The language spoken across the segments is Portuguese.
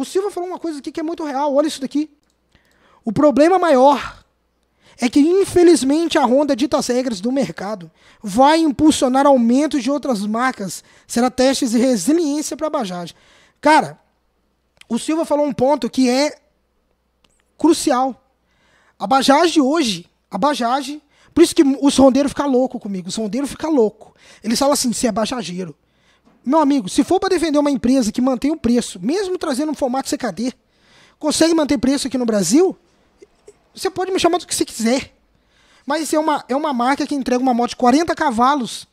o Silva falou uma coisa aqui que é muito real. Olha isso daqui. O problema maior é que, infelizmente, a Honda dita as regras do mercado. Vai impulsionar aumentos de outras marcas. Será testes de resiliência para a Bajaj. Cara, o Silva falou um ponto que é crucial. A Bajaj hoje, a Bajaj, por isso que os rondeiros ficam loucos comigo, os rondeiros ficam loucos. Eles falam assim, você é bajageiro. Meu amigo, se for para defender uma empresa que mantém o preço, mesmo trazendo um formato CKD, consegue manter preço aqui no Brasil, você pode me chamar do que você quiser. Mas é uma, é uma marca que entrega uma moto de 40 cavalos,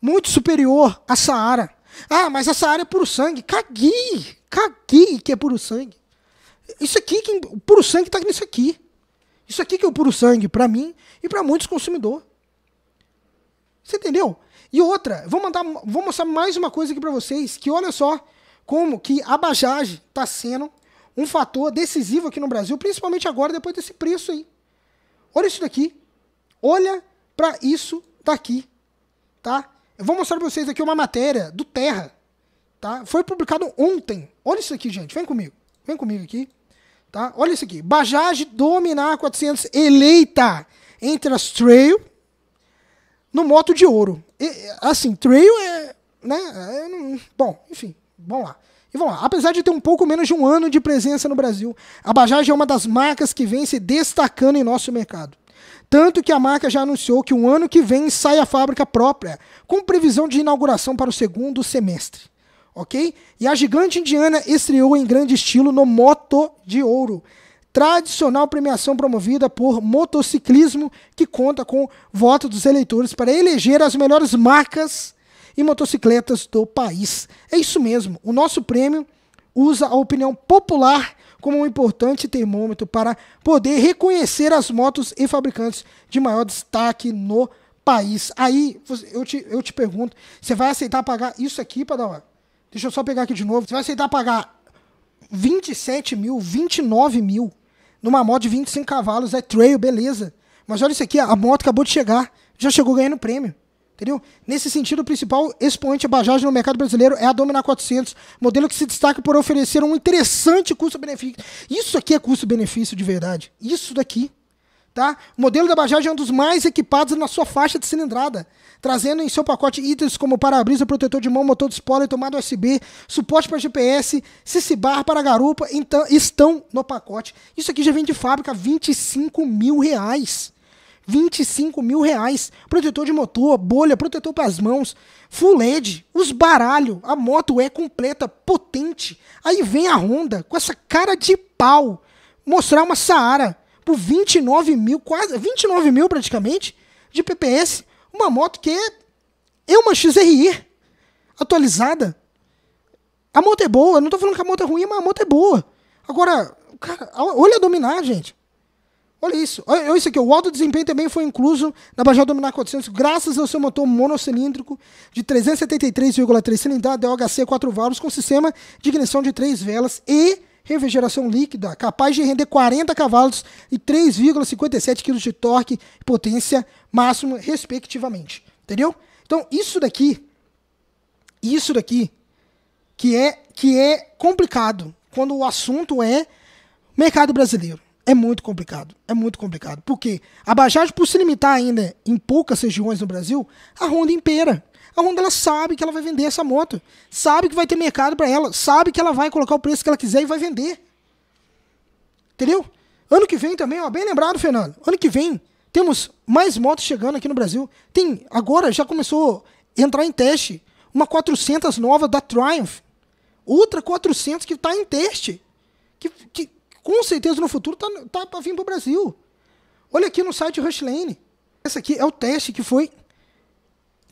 muito superior à Saara. Ah, mas a Saara é puro sangue. Caguei! Caguei que é puro sangue. Isso aqui, que, o puro sangue está nisso aqui. Isso aqui que é o puro sangue para mim e para muitos consumidores. Você entendeu? E outra, vou, mandar, vou mostrar mais uma coisa aqui para vocês, que olha só como que a Bajaj está sendo um fator decisivo aqui no Brasil, principalmente agora, depois desse preço aí. Olha isso daqui. Olha para isso daqui, tá? Eu vou mostrar para vocês aqui uma matéria do Terra, tá? Foi publicado ontem. Olha isso aqui, gente. Vem comigo. Vem comigo aqui, tá? Olha isso aqui. Bajaj dominar 400 eleita entre as Trail no moto de ouro. E, assim, trail é. Né, é, não, bom, enfim, vamos lá. E vamos lá. Apesar de ter um pouco menos de um ano de presença no Brasil, a Bajaj é uma das marcas que vem se destacando em nosso mercado. Tanto que a marca já anunciou que o ano que vem sai a fábrica própria, com previsão de inauguração para o segundo semestre. Ok? E a gigante indiana estreou em grande estilo no Moto de Ouro, tradicional premiação promovida por motociclismo, que conta com voto dos eleitores para eleger as melhores marcas e motocicletas do país. É isso mesmo, o nosso prêmio usa a opinião popular como um importante termômetro para poder reconhecer as motos e fabricantes de maior destaque no país. Aí eu te, eu te pergunto, você vai aceitar pagar isso aqui, Padawan? Deixa eu só pegar aqui de novo. Você vai aceitar pagar 27 mil, 29 mil numa moto de 25 cavalos, é trail, beleza. Mas olha isso aqui, a moto acabou de chegar, já chegou ganhando prêmio. Entendeu? Nesse sentido, o principal expoente da no mercado brasileiro é a Dominar 400, modelo que se destaca por oferecer um interessante custo-benefício. Isso aqui é custo-benefício de verdade. Isso daqui Tá? O modelo da Bajaj é um dos mais equipados na sua faixa de cilindrada, trazendo em seu pacote itens como para-brisa, protetor de mão, motor de spoiler, tomada USB, suporte para GPS, CC-bar para garupa, então estão no pacote. Isso aqui já vem de fábrica 25 mil reais. 25 mil reais. Protetor de motor, bolha, protetor para as mãos, full LED, os baralho. A moto é completa, potente. Aí vem a Honda com essa cara de pau mostrar uma Saara por 29 mil, quase 29 mil praticamente, de PPS. Uma moto que é uma XRI atualizada. A moto é boa, não estou falando que a moto é ruim, mas a moto é boa. Agora, cara, olha a dominar, gente. Olha isso. Olha isso aqui. O alto desempenho também foi incluso na Bajal Dominar 400, graças ao seu motor monocilíndrico de 373,3 cilindrada, DOHC 4 válvulas, com sistema de ignição de 3 velas e refrigeração líquida, capaz de render 40 cavalos e 3,57 kg de torque e potência máxima, respectivamente. Entendeu? Então, isso daqui, isso daqui, que é, que é complicado quando o assunto é mercado brasileiro. É muito complicado. É muito complicado. Porque a Bajaj, por se limitar ainda em poucas regiões no Brasil, a Honda impera. A Honda ela sabe que ela vai vender essa moto, sabe que vai ter mercado para ela, sabe que ela vai colocar o preço que ela quiser e vai vender. Entendeu? Ano que vem também, ó, bem lembrado, Fernando. Ano que vem temos mais motos chegando aqui no Brasil. Tem agora já começou a entrar em teste uma 400 nova da Triumph, outra 400 que está em teste, que, que com certeza no futuro tá, tá para vir para o Brasil. Olha aqui no site Rushlane. Esse aqui é o teste que foi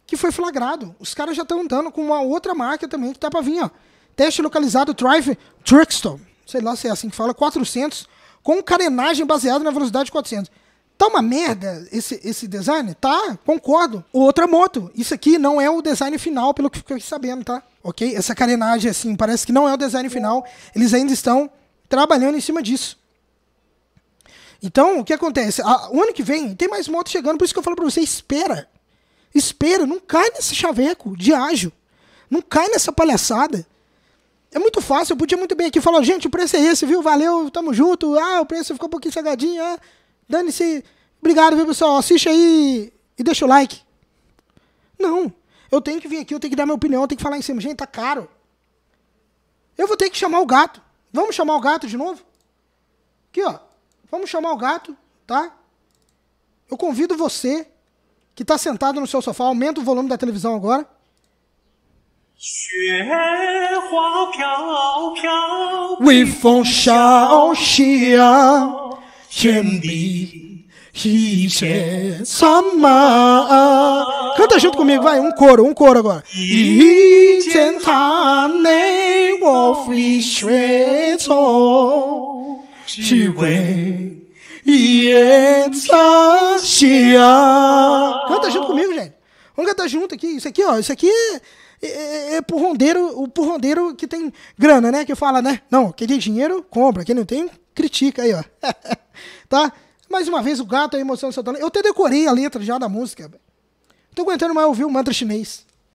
que foi flagrado. Os caras já estão andando com uma outra marca também que tá para vir, ó. Teste localizado Drive Truckstone, sei lá se é assim que fala, 400 com carenagem baseada na velocidade 400. Tá uma merda esse, esse design? Tá, concordo. Outra moto. Isso aqui não é o design final, pelo que fiquei sabendo, tá? Ok? Essa carenagem, assim, parece que não é o design final. Eles ainda estão trabalhando em cima disso. Então, o que acontece? A, o ano que vem tem mais moto chegando, por isso que eu falo para você, espera. Espera, não cai nesse chaveco de ágil. Não cai nessa palhaçada. É muito fácil, eu podia muito bem aqui falar, gente, o preço é esse, viu? Valeu, tamo junto. Ah, o preço ficou um pouquinho salgadinho. Ah, dane-se. Obrigado, viu, pessoal? Assiste aí e deixa o like. Não. Eu tenho que vir aqui, eu tenho que dar minha opinião, eu tenho que falar em cima. Gente, tá caro. Eu vou ter que chamar o gato. Vamos chamar o gato de novo? Aqui, ó. Vamos chamar o gato, tá? Eu convido você que está sentado no seu sofá, aumenta o volume da televisão agora. Wei Feng Xiao Xia Xian Bi é. Sama. Canta junto comigo, vai, um coro, um coro agora. Canta junto comigo, gente. Vamos cantar junto aqui. Isso aqui, ó, isso aqui é, é, é, é porrondeiro, o porrondeiro que tem grana, né? Que fala, né? Não, quem tem dinheiro, compra. Quem não tem, critica aí, ó. tá? Mais uma vez, o gato aí mostrando seu talento. Eu até decorei a letra já da música. Não tô aguentando mais ouvir o mantra chinês.